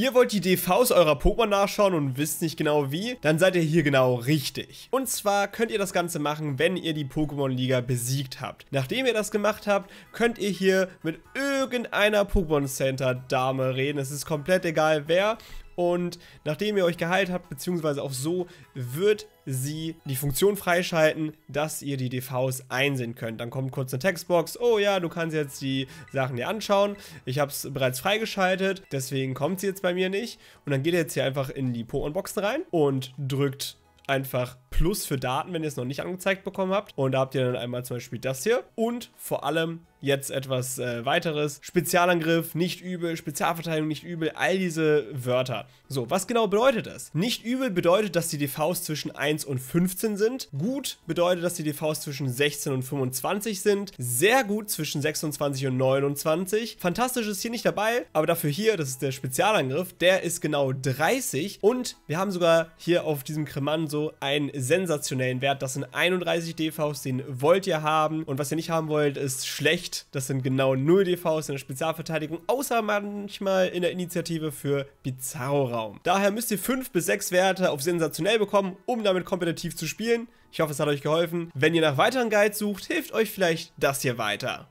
Ihr wollt die DVs eurer Pokémon nachschauen und wisst nicht genau wie, dann seid ihr hier genau richtig. Und zwar könnt ihr das Ganze machen, wenn ihr die Pokémon-Liga besiegt habt. Nachdem ihr das gemacht habt, könnt ihr hier mit irgendeiner Pokémon Center Dame reden. Es ist komplett egal wer und nachdem ihr euch geheilt habt, beziehungsweise auch so, wird sie die Funktion freischalten, dass ihr die DVs einsehen könnt. Dann kommt kurz eine Textbox, oh ja, du kannst jetzt die Sachen dir anschauen. Ich habe es bereits freigeschaltet, deswegen kommt sie jetzt bei mir nicht. Und dann geht ihr jetzt hier einfach in die Pokémon-Boxen rein und drückt einfach Plus für Daten, wenn ihr es noch nicht angezeigt bekommen habt. Und da habt ihr dann einmal zum Beispiel das hier und vor allem jetzt etwas äh, weiteres. Spezialangriff, nicht übel, Spezialverteidigung, nicht übel, all diese Wörter. So, was genau bedeutet das? Nicht übel bedeutet, dass die DVs zwischen 1 und 15 sind. Gut bedeutet, dass die DVs zwischen 16 und 25 sind. Sehr gut zwischen 26 und 29. Fantastisch ist hier nicht dabei, aber dafür hier, das ist der Spezialangriff, der ist genau 30. Und wir haben sogar hier auf diesem Cremanso einen sensationellen Wert. Das sind 31 DVs, den wollt ihr haben. Und was ihr nicht haben wollt, ist schlecht nicht. Das sind genau 0 DVs in der Spezialverteidigung, außer manchmal in der Initiative für Bizarro-Raum. Daher müsst ihr 5 bis 6 Werte auf sensationell bekommen, um damit kompetitiv zu spielen. Ich hoffe, es hat euch geholfen. Wenn ihr nach weiteren Guides sucht, hilft euch vielleicht das hier weiter.